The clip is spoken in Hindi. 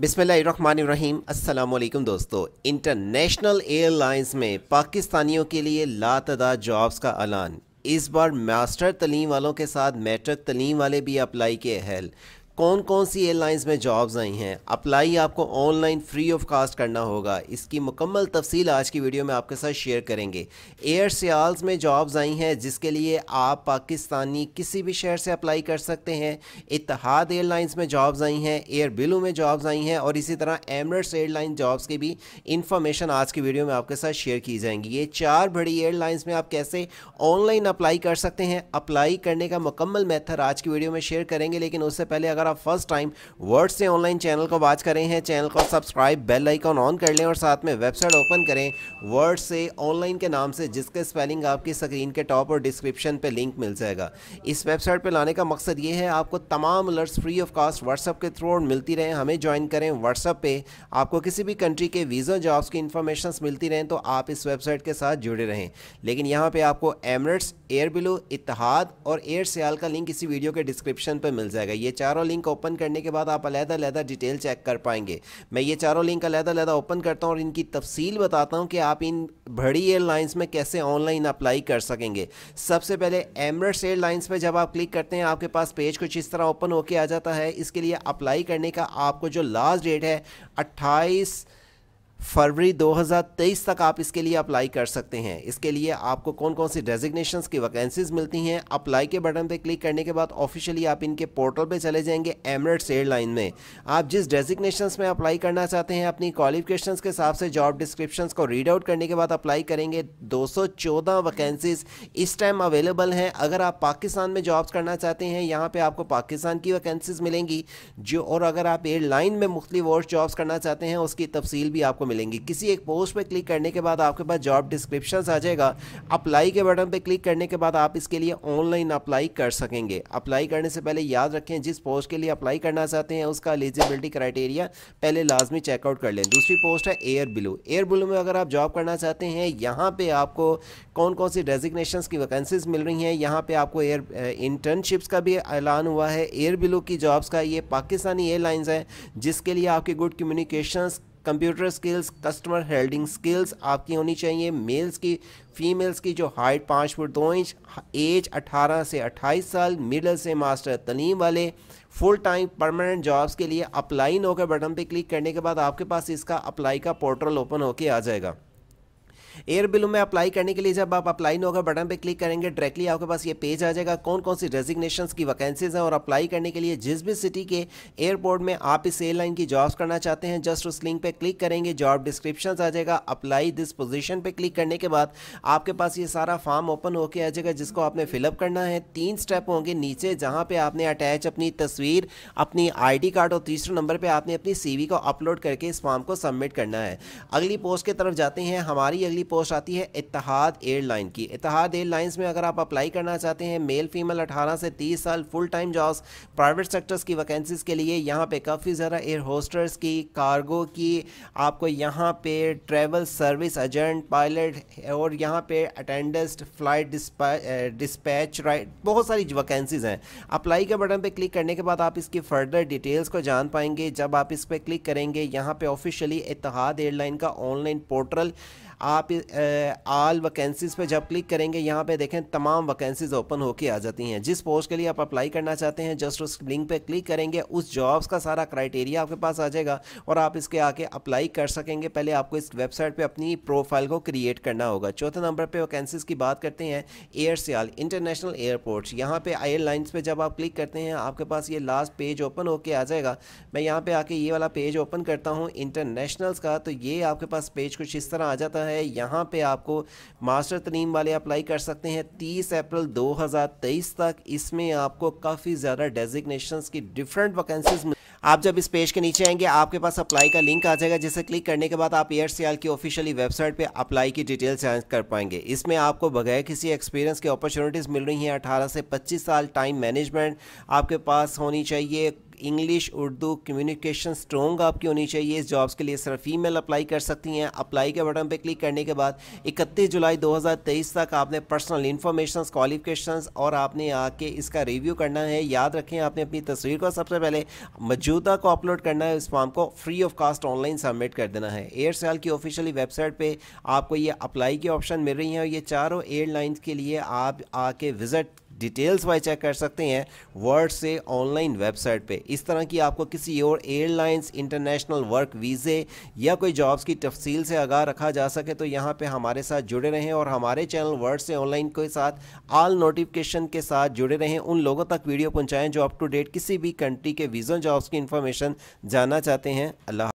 बिसमीम अल्लाम दोस्तों इंटरनेशनल एयरलाइंस में पाकिस्तानियों के लिए लातदा जॉब्स का ऐलान इस बार मास्टर तलीम वालों के साथ मैट्रिक तलीम वाले भी अप्लाई किए हैं कौन कौन सी एयरलाइंस में जॉब्स आई हैं अप्लाई आपको ऑनलाइन फ्री ऑफ कास्ट करना होगा इसकी मुकम्मल तफसील आज की वीडियो में आपके साथ शेयर करेंगे एयर सियाल्स में जॉब्स आई हैं जिसके लिए आप पाकिस्तानी किसी भी शहर से अप्लाई कर सकते हैं इतिहाद एयरलाइंस में जॉब्स आई हैं एयर बिलू में जॉब्स आई हैं और इसी तरह एमरट्स एयरलाइन जॉब्स की भी इंफॉर्मेशन आज की वीडियो में आपके साथ शेयर की जाएंगी ये चार बड़ी एयरलाइंस में आप कैसे ऑनलाइन अप्लाई कर सकते हैं अप्लाई करने का मुकम्मल मेथड आज की वीडियो में शेयर करेंगे लेकिन उससे पहले अगर अगर आप फर्स्ट टाइम वर्ड से ऑनलाइन चैनल को वाच करें हैं चैनल को सब्सक्राइब बेल आइकॉन ऑन कर लें और साथ में वेबसाइट ओपन करें वर्ड से ऑनलाइन के नाम से जिसके स्पेलिंग आपकी स्क्रीन के टॉप और डिस्क्रिप्शन पर लिंक मिल जाएगा इस वेबसाइट पर लाने का मकसद ये है आपको तमाम alerts free of cost WhatsApp के थ्रू मिलती रहें हमें ज्वाइन करें व्हाट्सअप पर आपको किसी भी कंट्री के वीज़ा जॉब्स की इन्फॉर्मेशन मिलती रहें तो आप इस वेबसाइट के साथ जुड़े रहें लेकिन यहाँ पर आपको एमरेट्स एयर बिलो इतिहाद और एयर सियाल का लिंक इसी वीडियो के डिस्क्रिप्शन पर मिल जाएगा ये चारों लिंक लिंक ओपन करने के बाद आप अलहदा अलहदा डिटेल चेक कर पाएंगे मैं ये चारों लिंक अलहदा अलहदा ओपन करता हूँ और इनकी तफसील बताता हूँ कि आप इन बड़ी एयरलाइंस में कैसे ऑनलाइन अप्लाई कर सकेंगे सबसे पहले एमरट्स एयरलाइंस पर जब आप क्लिक करते हैं आपके पास पेज कुछ इस तरह ओपन होके आ जाता है इसके लिए अप्लाई करने का आपको जो लास्ट डेट है अट्ठाईस फरवरी 2023 तक आप इसके लिए अप्लाई कर सकते हैं इसके लिए आपको कौन कौन सी डेजिग्नेशन की वैकेंसीज मिलती हैं अप्लाई के बटन पर क्लिक करने के बाद ऑफिशियली आप इनके पोर्टल पर चले जाएंगे एमरेट्स एयरलाइन में आप जिस डेजिग्नेशन में अप्लाई करना चाहते हैं अपनी क्वालिफिकेशन के हिसाब से जॉब डिस्क्रिप्शन को रीड आउट करने के बाद अप्लाई करेंगे चौदह वैकेंसीज इस टाइम अवेलेबल हैं अगर आप पाकिस्तान में जॉब्स करना चाहते हैं यहाँ पर आपको पाकिस्तान की वैकेंसीज मिलेंगी जो और अगर आप एयरलाइन में मुख्तलिफ और जॉब्स करना चाहते हैं उसकी तफसील भी आपको मिलेंगी किसी एक पोस्ट पर क्लिक करने के बाद आपके पास जॉब डिस्क्रिप्शन आ जाएगा अप्लाई के बटन पर क्लिक करने के बाद आप इसके लिए ऑनलाइन अप्लाई कर सकेंगे अप्लाई करने से पहले याद रखें जिस पोस्ट के लिए अप्लाई करना चाहते हैं उसका एलिजिबिलिटी क्राइटेरिया पहले लाजमी चेकआउट कर लें दूसरी पोस्ट है एयर ब्लू एयर ब्लू में अगर आप जॉब करना चाहते हैं यहाँ पर आपको कौन कौन सी डेजिग्नेशन की वैकेंसीज मिल रही हैं यहाँ पर आपको एयर इंटर्नशिप्स का भी ऐलान हुआ है एयर ब्लू की जॉब्स का ये पाकिस्तानी एयरलाइंस है जिसके लिए आपकी good communications computer skills customer handling skills आपकी होनी चाहिए मेल्स की फीमेल्स की जो हाइट पाँच फुट दो इंच एज अठारह से अट्ठाईस साल मिडल से मास्टर तलीम वाले फुल टाइम परमानेंट जॉब्स के लिए अप्लाई नो के बटन पर क्लिक करने के बाद आपके पास इसका अप्लाई का पोर्टल ओपन होके आ जाएगा एयर बिलू में अप्लाई करने के लिए जब आप अप्लाई नो होगा बटन पर क्लिक करेंगे डायरेक्टली आपके पास ये पेज आ जाएगा कौन कौन सी रेजिग्नेशन की वैकेंसीज हैं और अप्लाई करने के लिए जिस भी सिटी के एयरपोर्ट में आप इस एयरलाइन की जॉब करना चाहते हैं जस्ट उस लिंक पर क्लिक करेंगे जॉब डिस्क्रिप्शन आ जाएगा अप्लाई दिस पोजिशन पर क्लिक करने के बाद आपके पास ये सारा फॉर्म ओपन होकर आ जाएगा जिसको आपने फिलअप करना है तीन स्टेप होंगे नीचे जहाँ पर आपने अटैच अपनी तस्वीर अपनी आई कार्ड और तीसरे नंबर पर आपने अपनी सी को अपलोड करके इस फॉर्म को सबमिट करना है अगली पोस्ट की तरफ जाते हैं हमारी अगली पोस्ट आती है इतिहाद एयरलाइन की इतिहाद एयरलाइंस में अगर आप अप्लाई करना चाहते हैं मेल फीमेल 18 से तीस साल full time jobs private sectors की वैकेंसीज के लिए यहाँ पे काफ़ी ज़्यादा एयर होस्टर्स की कार्गो की आपको यहाँ पे ट्रेवल सर्विस एजेंट पायलट और यहाँ पे अटेंडेंट फ्लाइट डिस्पैच राइट बहुत सारी वैकेंसीज़ हैं अप्लाई के बटन पर क्लिक करने के बाद आप इसकी फर्दर डिटेल्स को जान पाएंगे जब आप इस पर क्लिक करेंगे यहाँ पर ऑफिशियली इतिहाद एयरलाइन का ऑनलाइन पोर्टल आप आल वैकेंसीज़ पे जब क्लिक करेंगे यहाँ पे देखें तमाम वैकेंसीज़ ओपन होके आ जाती हैं जिस पोस्ट के लिए आप अप्लाई करना चाहते हैं जस्ट उस लिंक पे क्लिक करेंगे उस जॉब्स का सारा क्राइटेरिया आपके पास आ जाएगा और आप इसके आके अप्लाई कर सकेंगे पहले आपको इस वेबसाइट पर अपनी प्रोफाइल को क्रिएट करना होगा चौथे नंबर पर वैकेंसीज़ की बात करते हैं एयर सियाल इंटरनेशनल एयरपोर्ट्स यहाँ पर एयरलाइंस पर जब आप क्लिक करते हैं आपके पास ये लास्ट पेज ओपन होके आ जाएगा मैं यहाँ पर आके ये वाला पेज ओपन करता हूँ इंटरनेशनल्स का तो ये आपके पास पेज कुछ इस तरह आ जाता है है यहाँ पे आपको मास्टर तलीम वाले अप्लाई कर सकते हैं 30 अप्रैल 2023 तक इसमें आपको काफ़ी ज़्यादा डेजिग्नेशंस की डिफरेंट वैकेंसीज आप जब इस पेज के नीचे आएंगे आपके पास अप्लाई का लिंक आ जाएगा जिसे क्लिक करने के बाद आप एयर सियाल की ऑफिशियली वेबसाइट पे अप्लाई की डिटेल्स चेंज कर पाएंगे इसमें आपको बगैर किसी एक्सपीरियंस के अपॉर्चुनिटीज़ मिल रही हैं 18 से 25 साल टाइम मैनेजमेंट आपके पास होनी चाहिए इंग्लिश उर्दू कम्युनिकेशन स्ट्रॉन्ग आपकी होनी चाहिए इस जॉब्स के लिए सिर्फ फीमेल अप्लाई कर सकती हैं अप्लाई के बटन पर क्लिक करने के बाद इकतीस जुलाई 2023 तक आपने पर्सनल इन्फॉर्मेशन क्वालिफिकेशन और आपने आके इसका रिव्यू करना है याद रखें आपने अपनी तस्वीर को सबसे पहले मौजूदा को अपलोड करना है इस फॉर्म को free of cost online submit कर देना है एयरसेल की ऑफिशियली वेबसाइट पर आपको ये अप्लाई की ऑप्शन मिल रही है और ये चारों एयरलाइंस के लिए आप आके विजिट डिटेल्स वाई चेक कर सकते हैं वर्ड से ऑनलाइन वेबसाइट पे इस तरह की आपको किसी और एयरलाइंस इंटरनेशनल वर्क वीज़े या कोई जॉब्स की तफसील से आगाह रखा जा सके तो यहाँ पे हमारे साथ जुड़े रहें और हमारे चैनल वर्ड से ऑनलाइन के साथ आल नोटिफिकेशन के साथ जुड़े रहें उन लोगों तक वीडियो पहुँचाएँ जो अप टू डेट किसी भी कंट्री के वीज़ों जॉब्स की इन्फॉर्मेशन जानना चाहते हैं अल्लाह